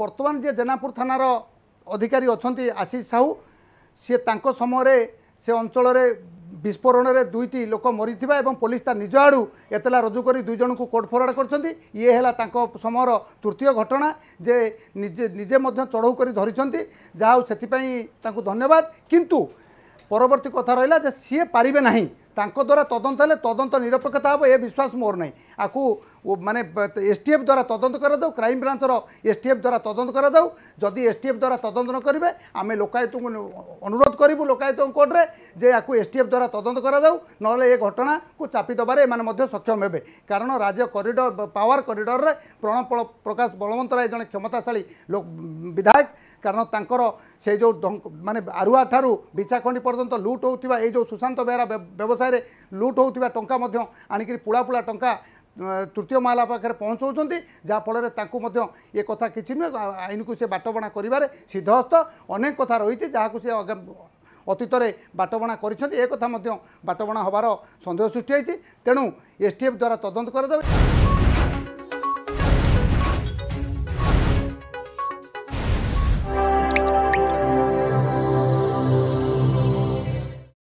ବର୍ତ୍ତମାନ ଯିଏ ଜେନାପୁର ଥାନାର ଅଧିକାରୀ ଅଛନ୍ତି ଆଶିଷ ସାହୁ ସିଏ ତାଙ୍କ ସମୟରେ ସେ ଅଞ୍ଚଳରେ ବିସ୍ଫୋରଣରେ ଦୁଇଟି ଲୋକ ମରିଥିବା ଏବଂ ପୋଲିସ ତା ନିଜ ଆଡ଼ୁ ଏତଲା ରୁଜୁ କରି ଦୁଇ ଜଣଙ୍କୁ କୋର୍ଟ ଫରୱାର୍ଡ଼ କରିଛନ୍ତି ଇଏ ହେଲା ତାଙ୍କ ସମୟର ତୃତୀୟ ଘଟଣା ଯେ ନିଜେ ନିଜେ ମଧ୍ୟ ଚଢ଼ଉ କରି ଧରିଛନ୍ତି ଯାହା ହେଉ ସେଥିପାଇଁ ତାଙ୍କୁ ଧନ୍ୟବାଦ କିନ୍ତୁ ପରବର୍ତ୍ତୀ କଥା ରହିଲା ଯେ ସିଏ ପାରିବେ ନାହିଁ ତାଙ୍କ ଦ୍ୱାରା ତଦନ୍ତ ହେଲେ ତଦନ୍ତ ନିରପେକ୍ଷତା ହେବ ଏ ବିଶ୍ୱାସ ମୋର ନାହିଁ ଆକୁ ମାନେ ଏସ୍ ଟି ଏଫ୍ ଦ୍ୱାରା ତଦନ୍ତ କରାଯାଉ କ୍ରାଇମବ୍ରାଞ୍ଚର ଏସ୍ ଟି ଏଫ୍ ଦ୍ୱାରା ତଦନ୍ତ କରାଯାଉ ଯଦି ଏସ୍ ଟି ଏଫ୍ ଦ୍ୱାରା ତଦନ୍ତ ନ କରିବେ ଆମେ ଲୋକାୟୁକ୍ତଙ୍କୁ ଅନୁରୋଧ କରିବୁ ଲୋକାୟୁକ୍ତଙ୍କ କୋର୍ଟରେ ଯେ ଆକୁ ଏସ୍ ଟି ଏଫ୍ ଦ୍ୱାରା ତଦନ୍ତ କରାଯାଉ ନହେଲେ ଏ ଘଟଣାକୁ ଚାପି ଦେବାରେ ଏମାନେ ମଧ୍ୟ ସକ୍ଷମ ହେବେ କାରଣ ରାଜ୍ୟ କରିଡ଼ର ପାୱାର କରିଡ଼ରରେ ପ୍ରଣବ ପ୍ରକାଶ ବଳବନ୍ତରାୟ ଜଣେ କ୍ଷମତାଶାଳୀ ବିଧାୟକ କାରଣ ତାଙ୍କର ସେ ଯେଉଁ ମାନେ ଆରୁଆ ଠାରୁ ବିଛାଖଣ୍ଡି ପର୍ଯ୍ୟନ୍ତ ଲୁଟ୍ ହେଉଥିବା ଏଇ ଯେଉଁ ସୁଶାନ୍ତ ବେହେରା ବ୍ୟବସାୟରେ ଲୁଟ୍ ହେଉଥିବା ଟଙ୍କା ମଧ୍ୟ ଆଣିକରି ପୁଳା ପୁଳା ଟଙ୍କା ତୃତୀୟ ମହଲା ପାଖରେ ପହଞ୍ଚାଉଛନ୍ତି ଯାହାଫଳରେ ତାଙ୍କୁ ମଧ୍ୟ ଏ କଥା କିଛି ନୁହେଁ ଆଇନକୁ ସେ ବାଟବଣା କରିବାରେ ସିଦ୍ଧହସ୍ତ ଅନେକ କଥା ରହିଛି ଯାହାକୁ ସେ ଅତୀତରେ ବାଟବଣା କରିଛନ୍ତି ଏ କଥା ମଧ୍ୟ ବାଟବଣା ହେବାର ସନ୍ଦେହ ସୃଷ୍ଟି ହୋଇଛି ତେଣୁ ଏସ୍ ଦ୍ୱାରା ତଦନ୍ତ କରାଯାଉ